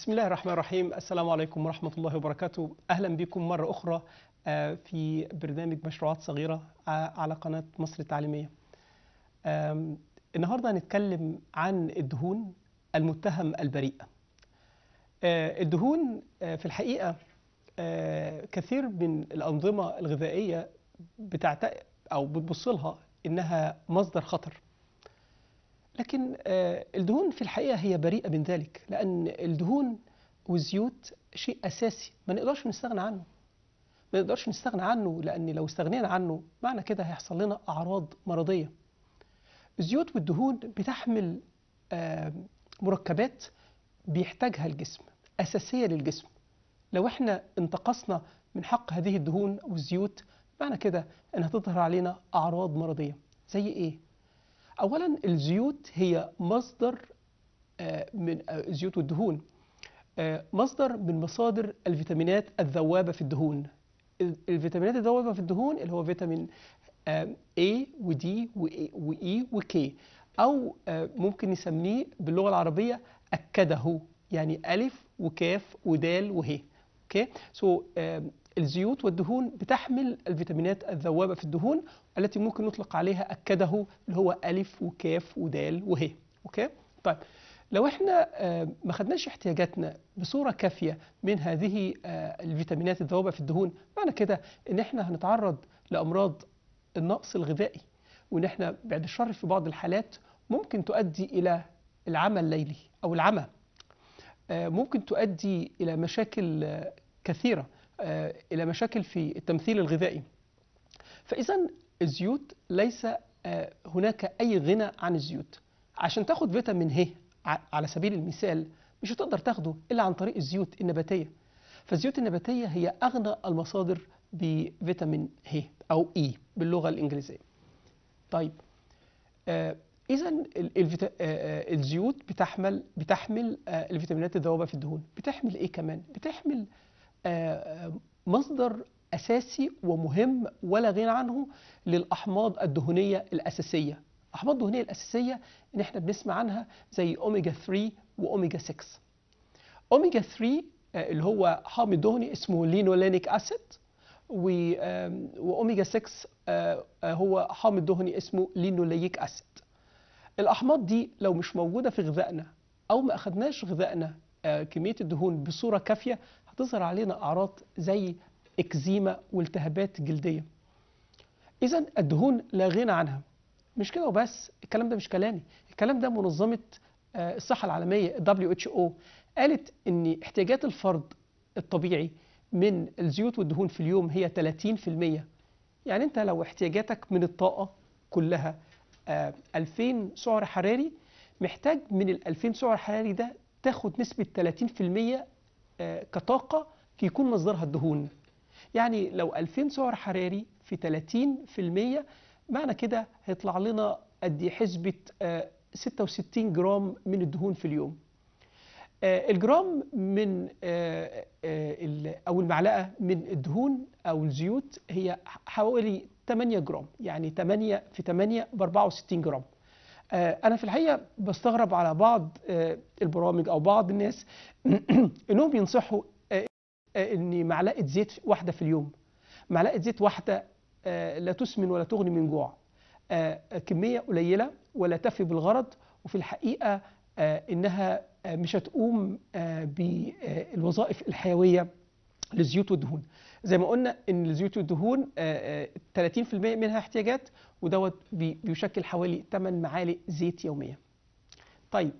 بسم الله الرحمن الرحيم السلام عليكم ورحمة الله وبركاته أهلا بكم مرة أخرى في برنامج مشروعات صغيرة على قناة مصر التعليمية النهاردة هنتكلم عن الدهون المتهم البريء الدهون في الحقيقة كثير من الأنظمة الغذائية بتعتقد أو بتبص لها إنها مصدر خطر لكن آه، الدهون في الحقيقة هي بريئة من ذلك لأن الدهون والزيوت شيء أساسي ما نقدرش نستغنى عنه ما نقدرش نستغنى عنه لأن لو استغنينا عنه معنى كده هيحصل لنا أعراض مرضية الزيوت والدهون بتحمل آه، مركبات بيحتاجها الجسم أساسية للجسم لو احنا انتقصنا من حق هذه الدهون والزيوت معنى كده انها تظهر علينا أعراض مرضية زي إيه؟ أولا الزيوت هي مصدر آه، من آه، زيوت والدهون آه، مصدر من مصادر الفيتامينات الذوابة في الدهون الفيتامينات الذوابة في الدهون اللي هو فيتامين A و D و E و K أو ممكن نسميه باللغة العربية أكده يعني ألف وكاف ودال وهي اوكي سو الزيوت والدهون بتحمل الفيتامينات الذوابة في الدهون التي ممكن نطلق عليها أكده اللي هو ألف وكاف ودال وهي أوكي؟ طيب لو احنا آه، ما خدناش احتياجاتنا بصورة كافية من هذه آه، الفيتامينات الذوابة في الدهون معنى كده ان احنا هنتعرض لأمراض النقص الغذائي وان احنا بعد الشر في بعض الحالات ممكن تؤدي إلى العمى الليلي أو العمى آه، ممكن تؤدي إلى مشاكل كثيرة آه، إلى مشاكل في التمثيل الغذائي فإذا الزيوت ليس آه، هناك أي غنى عن الزيوت عشان تاخد فيتامين ه على سبيل المثال مش هتقدر تاخده إلا عن طريق الزيوت النباتية فالزيوت النباتية هي أغنى المصادر بفيتامين ه أو إي e باللغة الإنجليزية طيب آه، إذا الزيوت بتحمل بتحمل الفيتامينات الذوبة في الدهون بتحمل إيه كمان؟ بتحمل آه، آه، مصدر أساسي ومهم ولا غنى عنه للأحماض الدهنية الأساسية الأحماض الدهنية الأساسية إن إحنا بنسمع عنها زي أوميجا 3 وأوميجا 6 أوميجا 3 اللي هو حامض دهني اسمه لينولينيك أسيد وأوميجا 6 هو حامض دهني اسمه لينوليك أسيد الأحماض دي لو مش موجودة في غذائنا أو ما أخدناش غذائنا آه، كمية الدهون بصورة كافية هتظهر علينا أعراض زي إكزيما والتهابات جلدية إذا الدهون لا غنى عنها مش كده وبس الكلام ده مش كلامي الكلام ده منظمة آه، الصحة العالمية WHO قالت إن احتياجات الفرد الطبيعي من الزيوت والدهون في اليوم هي 30% يعني أنت لو احتياجاتك من الطاقة كلها 2000 آه، سعر حراري محتاج من ال 2000 سعر حراري ده تاخد نسبة 30% كطاقة يكون مصدرها الدهون يعني لو 2000 سعر حراري في 30% معنى كده هيطلع لنا قد إيه حسبة 66 آه، جرام من الدهون في اليوم آه، الجرام من آه، أو المعلقة من الدهون أو الزيوت هي حوالي 8 جرام يعني 8 في 8 ب 64 جرام آه، انا في الحقيقه بستغرب على بعض آه، البرامج او بعض الناس انهم ينصحوا آه، ان معلقه زيت واحده في اليوم معلقه زيت واحده لا تسمن ولا تغني من جوع كميه قليله ولا تفي بالغرض وفي الحقيقه انها مش هتقوم بالوظائف الحيويه للزيوت والدهون زي ما قلنا ان الزيوت والدهون 30% منها احتياجات ودوت بيشكل حوالي 8 معالق زيت يوميا طيب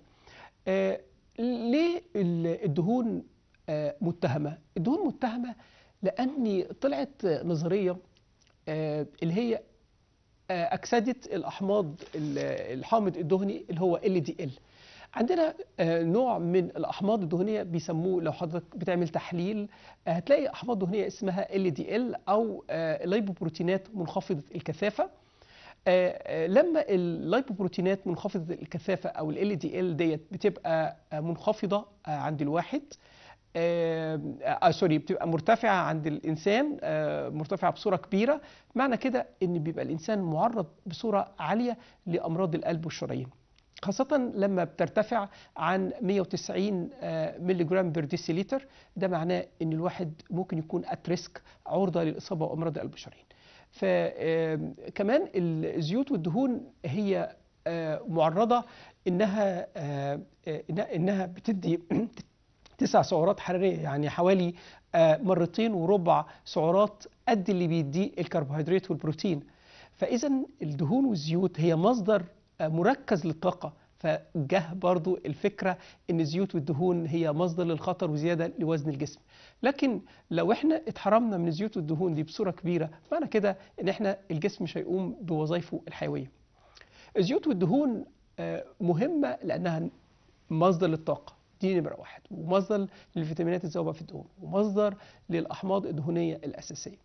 آه ليه الدهون آه متهمة؟ الدهون متهمة لأن طلعت نظرية آه اللي هي آه أكسدة الأحماض الحامض الدهني اللي هو LDL عندنا آه، نوع من الأحماض الدهنية بيسموه لو حضرتك بتعمل تحليل آه، هتلاقي أحماض دهنية اسمها LDL أو ليبوبروتينات آه، منخفضة الكثافة آه، آه، لما اللايبوبروتينات منخفضه الكثافه او ال دي ال ديت بتبقى آه، منخفضه عند الواحد آه, آه سوري بتبقى مرتفعة عند الإنسان آه مرتفعة بصورة كبيرة معنى كده إن بيبقى الإنسان معرض بصورة عالية لأمراض القلب والشرايين خاصة لما بترتفع عن 190 ملي جرام بير ديسيليتر ده معناه إن الواحد ممكن يكون أت ريسك عرضة للإصابة بأمراض القلب والشرايين فكمان الزيوت والدهون هي آه، معرضة إنها آه، آه، إنها بتدي تسع سعرات حرارية يعني حوالي مرتين وربع سعرات قد اللي بيديه الكربوهيدرات والبروتين فإذا الدهون والزيوت هي مصدر مركز للطاقة فجه برضو الفكرة ان الزيوت والدهون هي مصدر للخطر وزيادة لوزن الجسم لكن لو احنا اتحرمنا من الزيوت والدهون دي بصورة كبيرة معنى كده ان احنا الجسم مش هيقوم بوظائفه الحيوية الزيوت والدهون آه، مهمة لانها مصدر للطاقة دي نمرة واحد ومصدر للفيتامينات الذوبة في الدهون ومصدر للأحماض الدهونية الأساسية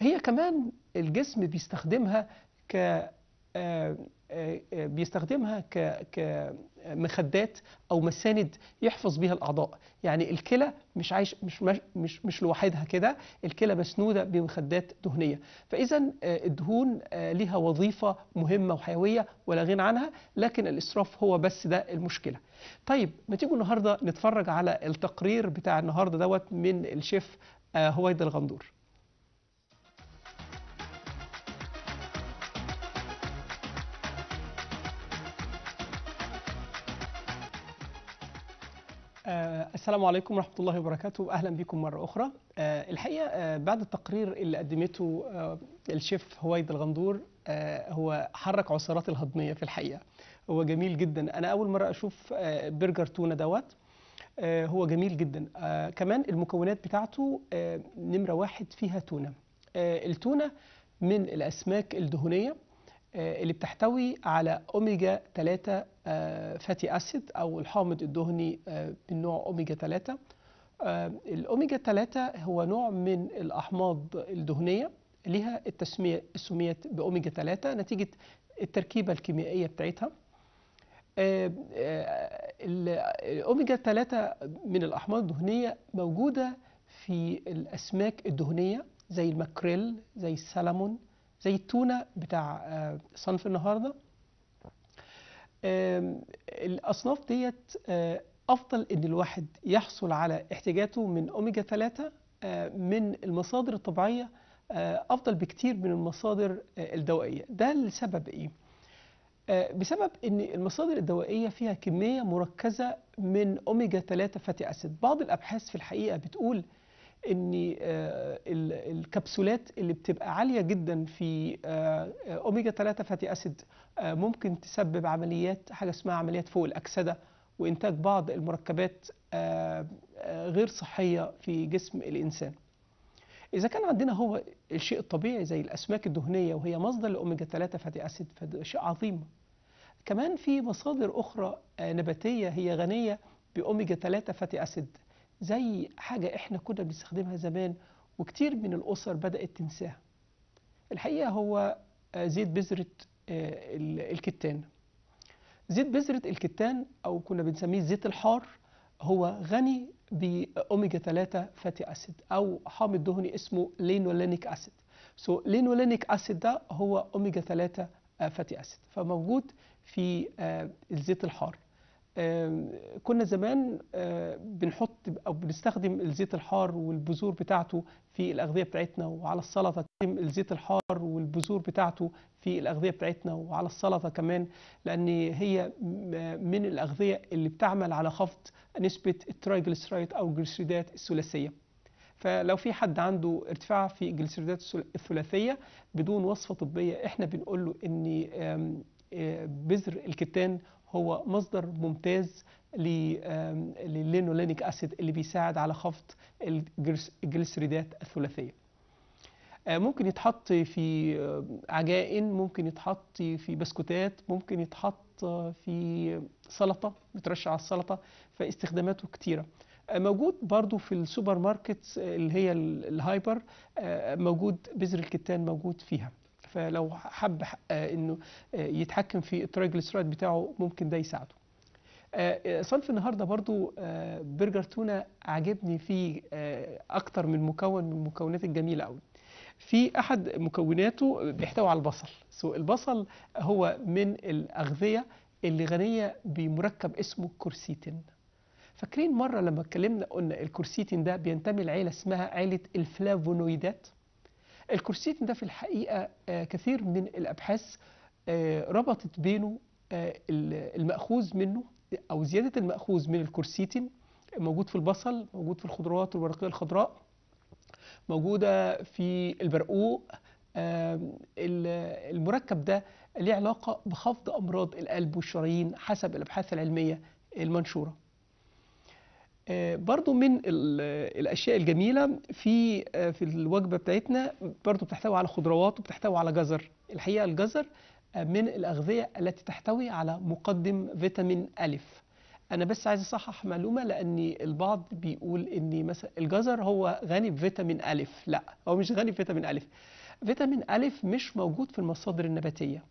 هي كمان الجسم بيستخدمها ك آه، آه، آه، بيستخدمها كمخدات او مساند يحفظ بيها الاعضاء يعني الكلى مش عايش مش مش مش لوحدها كده الكلى مسنوده بمخدات دهنيه فاذا آه، الدهون ليها وظيفه مهمه وحيويه ولا غنى عنها لكن الاسراف هو بس ده المشكله طيب ما تيجوا النهارده نتفرج على التقرير بتاع النهارده دوت من الشيف هويد الغندور آه السلام عليكم ورحمة الله وبركاته أهلا بكم مرة أخرى آه الحقيقة آه بعد التقرير اللي قدمته آه الشيف هويد الغندور آه هو حرك عصارات الهضمية في الحقيقة هو جميل جدا أنا أول مرة أشوف آه برجر تونة دوت آه هو جميل جدا آه كمان المكونات بتاعته آه نمرة واحد فيها تونة آه التونة من الأسماك الدهنية آه، اللي بتحتوي على أوميجا 3 فاتي أسيد أو الحامض الدهني آه، من نوع أوميجا 3 آه، الأوميجا 3 هو نوع من الأحماض الدهنية لها التسمية سميت بأوميجا 3 نتيجة التركيبة الكيميائية بتاعتها الأوميجا 3 من الأحماض الدهنية موجودة في الأسماك الدهنية زي الماكريل زي السلمون زي التونة بتاع آه، صنف النهاردة الأصناف ديت آه، أفضل إن الواحد يحصل على احتياجاته من أوميجا 3 آه، من المصادر الطبيعية أفضل بكتير من المصادر الدوائية ده لسبب إيه؟ بسبب ان المصادر الدوائيه فيها كميه مركزه من اوميجا 3 فاتي اسيد بعض الابحاث في الحقيقه بتقول ان آه، الكبسولات اللي بتبقى عاليه جدا في آه، آه، اوميجا 3 فاتي اسيد ممكن تسبب عمليات حاجه اسمها عمليات فوق الاكسده وانتاج بعض المركبات غير صحيه في جسم الانسان اذا كان عندنا هو الشيء الطبيعي زي الاسماك الدهنيه وهي مصدر لاوميجا 3 فاتي اسيد فده شيء عظيم كمان في مصادر اخرى نباتيه هي غنيه باوميجا 3 فاتي اسيد زي حاجة احنا كنا بنستخدمها زمان وكتير من الأسر بدأت تنساها الحقيقة هو آه، زيت بذرة آه، الكتان زيت بذرة الكتان أو كنا بنسميه الزيت الحار هو غني بأوميجا 3 فاتي أسيد أو حامض دهني اسمه لينولينيك أسيد سو so, لينولينيك أسيد ده هو أوميجا 3 آه، فاتي أسيد فموجود في الزيت الحار كنا زمان آه، بنحط او بنستخدم الزيت الحار والبذور بتاعته في الاغذيه بتاعتنا وعلى السلطه الزيت الحار والبذور بتاعته في الاغذيه بتاعتنا وعلى السلطه كمان لان هي آه، من الاغذيه اللي بتعمل على خفض نسبه الترايجليسيرايد او الجليسيريدات الثلاثيه فلو في حد عنده ارتفاع في الجليسيريدات الثلاثيه بدون وصفه طبيه احنا بنقول له ان آه، بذر الكتان هو مصدر ممتاز للينولينيك اسيد اللي بيساعد على خفض الجلسريدات الثلاثيه آه، ممكن يتحط في آه، عجائن ممكن يتحط في بسكوتات ممكن يتحط آه، في سلطه بترش على السلطه فاستخداماته كتيره موجود برضو في السوبر ماركت اللي هي الهايبر موجود بذر الكتان موجود فيها فلو حب آه، انه آه، يتحكم في التريجليسيرايد بتاعه ممكن ده يساعده آه، صنف النهارده برضو برجر تونه عجبني فيه اكتر من مكون من المكونات الجميله قوي في احد مكوناته بيحتوي على البصل سو البصل هو من الاغذيه اللي غنيه بمركب اسمه كورسيتين فاكرين مره لما اتكلمنا قلنا الكورسيتين ده بينتمي لعيله اسمها عيله الفلافونويدات الكورسيتين ده في الحقيقة آه، كثير من الأبحاث آه، ربطت بينه آه، المأخوذ منه أو زيادة المأخوذ من الكورسيتين موجود في البصل موجود في الخضروات الورقية الخضراء موجودة في البرقوق المركب ده ليه علاقة بخفض أمراض القلب والشرايين حسب الأبحاث العلمية المنشورة برضو من الاشياء الجميله في في الوجبه بتاعتنا برضو بتحتوي على خضروات وبتحتوي على جزر الحقيقه الجزر آه، من الاغذيه التي تحتوي على مقدم فيتامين الف انا بس عايز اصحح معلومه لان البعض بيقول ان مثلا الجزر هو غني بفيتامين الف لا هو مش غني بفيتامين الف فيتامين الف مش موجود في المصادر النباتيه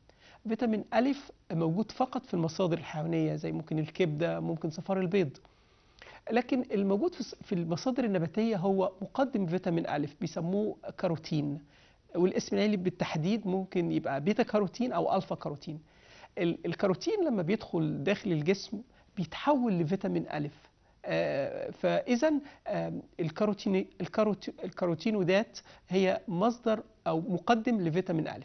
فيتامين الف موجود فقط في المصادر الحيوانيه زي ممكن الكبده ممكن صفار البيض لكن الموجود في المصادر النباتية هو مقدم فيتامين ألف بيسموه كاروتين والاسم العلمي بالتحديد ممكن يبقى بيتا كاروتين أو ألفا كاروتين الكاروتين لما بيدخل داخل الجسم بيتحول لفيتامين ألف آه، فاذا الكاروتين الكاروتينودات هي مصدر او مقدم لفيتامين ا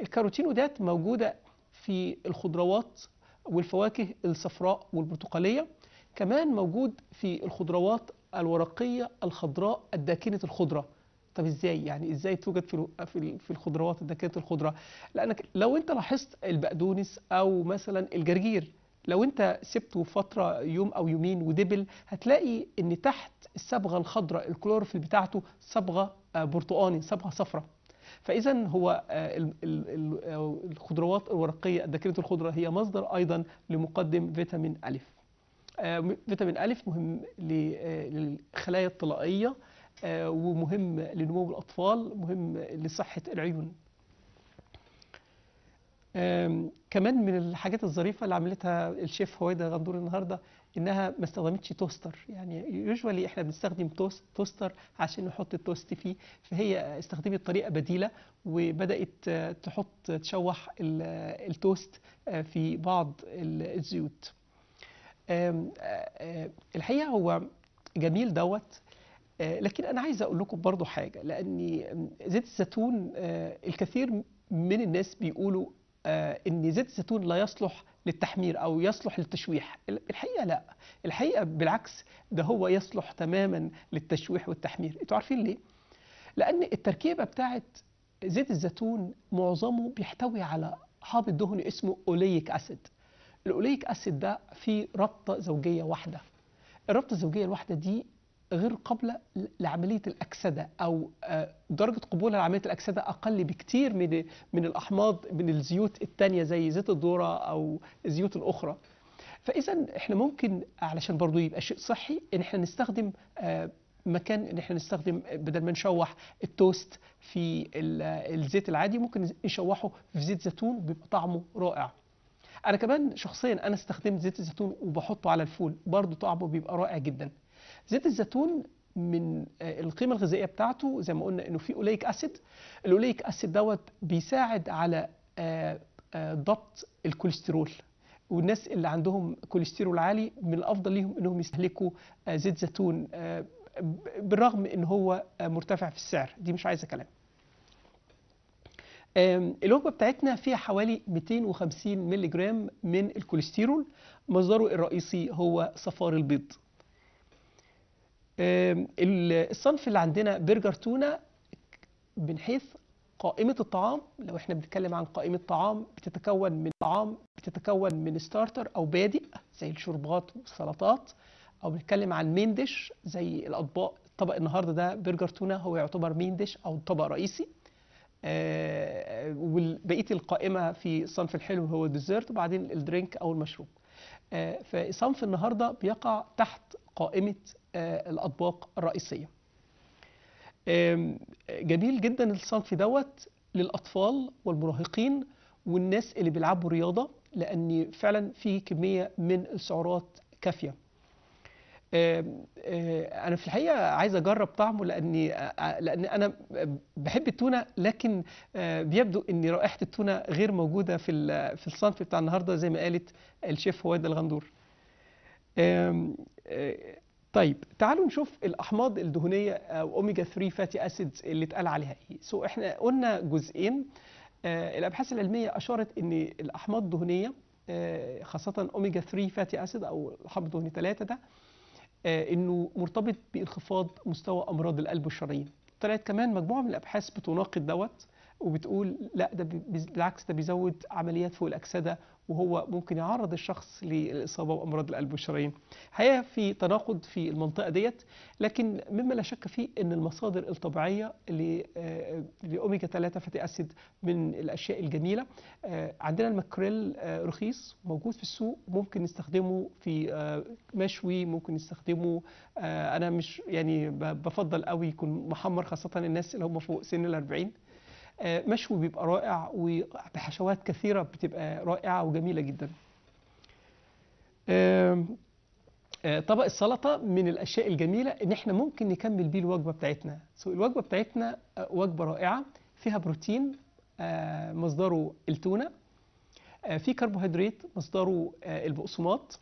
الكاروتينودات موجوده في الخضروات والفواكه الصفراء والبرتقاليه كمان موجود في الخضروات الورقية الخضراء الداكنة الخضرة طب ازاي يعني ازاي توجد في في الخضروات الداكنة الخضرة لانك لو انت لاحظت البقدونس او مثلا الجرجير لو انت سبته فترة يوم او يومين ودبل هتلاقي ان تحت الصبغة الخضراء الكلوروفيل بتاعته صبغة آه، برتقاني صبغة صفراء فاذا هو آه، آه، الخضروات الورقية الداكنة الخضرة هي مصدر ايضا لمقدم فيتامين الف آه، فيتامين ألف مهم آه، للخلايا الطلائية آه، ومهم لنمو الأطفال مهم لصحة العيون كمان من الحاجات الظريفة اللي عملتها الشيف هويدا غندور النهاردة إنها ما استخدمتش توستر يعني يوجوالي إحنا بنستخدم توست توستر عشان نحط التوست فيه فهي استخدمت طريقة بديلة وبدأت تحط تشوح التوست في بعض الزيوت الحقيقه هو جميل دوت لكن انا عايز اقول لكم برضو حاجه لان زيت الزيتون الكثير من الناس بيقولوا ان زيت الزيتون لا يصلح للتحمير او يصلح للتشويح الحقيقه لا الحقيقه بالعكس ده هو يصلح تماما للتشويح والتحمير انتوا عارفين ليه لان التركيبه بتاعت زيت الزيتون معظمه بيحتوي على حامض دهني اسمه اوليك اسيد الاوليك اسيد ده فيه رابطه زوجيه واحده الرابطه الزوجيه الواحده دي غير قابله لعمليه الاكسده او آه، درجه قبولها لعمليه الاكسده اقل بكتير من من الاحماض من الزيوت الثانيه زي زيت الذره او الزيوت الاخرى فاذا احنا ممكن علشان برضو يبقى شيء صحي ان احنا نستخدم آه، مكان ان احنا نستخدم بدل ما نشوح التوست في الزيت العادي ممكن نشوحه في زيت زيتون بيبقى طعمه رائع انا كمان شخصيا انا استخدمت زيت الزيتون وبحطه على الفول برضه طعمه بيبقى رائع جدا زيت الزيتون من آه، القيمه الغذائيه بتاعته زي ما قلنا انه فيه اوليك اسيد الاوليك اسيد دوت بيساعد على آه، آه، ضبط الكوليسترول والناس اللي عندهم كوليسترول عالي من الافضل ليهم انهم يستهلكوا زيت زيتون بالرغم ان هو مرتفع في السعر دي مش عايزه كلام الوجبه بتاعتنا فيها حوالي 250 مللي جرام من الكوليسترول مصدره الرئيسي هو صفار البيض الصنف اللي عندنا برجر تونه من حيث قائمة الطعام لو احنا بنتكلم عن قائمة طعام بتتكون من طعام بتتكون من ستارتر أو بادئ زي الشربات والسلطات أو بنتكلم عن مين ديش زي الأطباق طبق النهاردة ده برجر تونة هو يعتبر مين ديش أو طبق رئيسي آه، وبقيه القائمه في صنف الحلو هو الديزرت وبعدين الدرينك او المشروب آه، فصنف النهارده بيقع تحت قائمه آه، الاطباق الرئيسيه جميل جدا الصنف دوت للاطفال والمراهقين والناس اللي بيلعبوا رياضه لان فعلا في كميه من السعرات كافيه آه، آه، انا في الحقيقه عايز اجرب طعمه لاني آه، لان انا بحب التونه لكن بيبدو ان رائحه التونه غير موجوده في في الصنف بتاع النهارده زي ما قالت الشيف هواد الغندور طيب تعالوا نشوف الاحماض الدهنيه او اوميجا 3 فاتي اسيدز اللي اتقال عليها ايه سو احنا قلنا جزئين الابحاث العلميه اشارت ان الاحماض الدهنيه خاصه اوميجا 3 فاتي اسيد او الحمض الدهني 3 ده آه، انه مرتبط بانخفاض مستوى امراض القلب والشرايين طلعت كمان مجموعه من الابحاث بتناقض دوت وبتقول لا ده بالعكس ده بيزود عمليات فوق الأكسدة وهو ممكن يعرض الشخص للإصابة بأمراض القلب والشرايين هي في تناقض في المنطقة ديت لكن مما لا شك فيه أن المصادر الطبيعية آه، لأوميجا 3 فاتي أسيد من الأشياء الجميلة آه، عندنا المكريل آه، رخيص موجود في السوق ممكن نستخدمه في مشوي ممكن نستخدمه أنا مش يعني بفضل قوي يكون محمر خاصة الناس اللي هم فوق سن ال 40 آه، مشوي بيبقى رائع وبحشوات كثيرة بتبقى رائعة وجميلة جدا آه، طبق السلطة من الأشياء الجميلة إن إحنا ممكن نكمل بيه الوجبة بتاعتنا سو الوجبة بتاعتنا آه، وجبة رائعة فيها بروتين مصدره التونة في كربوهيدرات مصدره البقسماط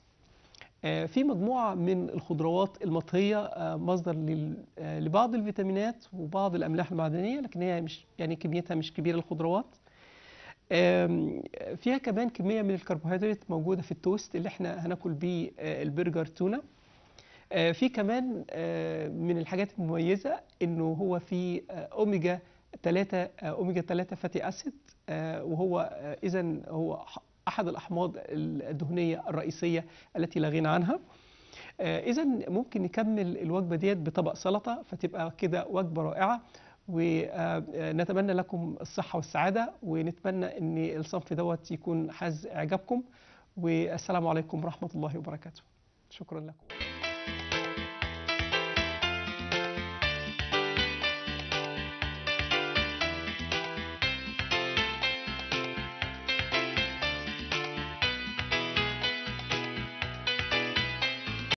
آه، في مجموعة من الخضروات المطهية آه، مصدر آه، لبعض الفيتامينات وبعض الأملاح المعدنية لكن هي مش يعني كميتها مش كبيرة الخضروات فيها كمان كمية من الكربوهيدرات موجودة في التوست اللي احنا هناكل بيه البرجر تونة في كمان من الحاجات المميزة انه هو في اوميجا 3 اوميجا 3 فاتي اسيد وهو اذا هو أحد الأحماض الدهنية الرئيسية التي لا غنى عنها آه، إذا ممكن نكمل الوجبة ديت بطبق سلطة فتبقى كده وجبة رائعة ونتمنى آه، لكم الصحة والسعادة ونتمنى أن الصنف دوت يكون حاز إعجابكم والسلام عليكم ورحمة الله وبركاته شكرا لكم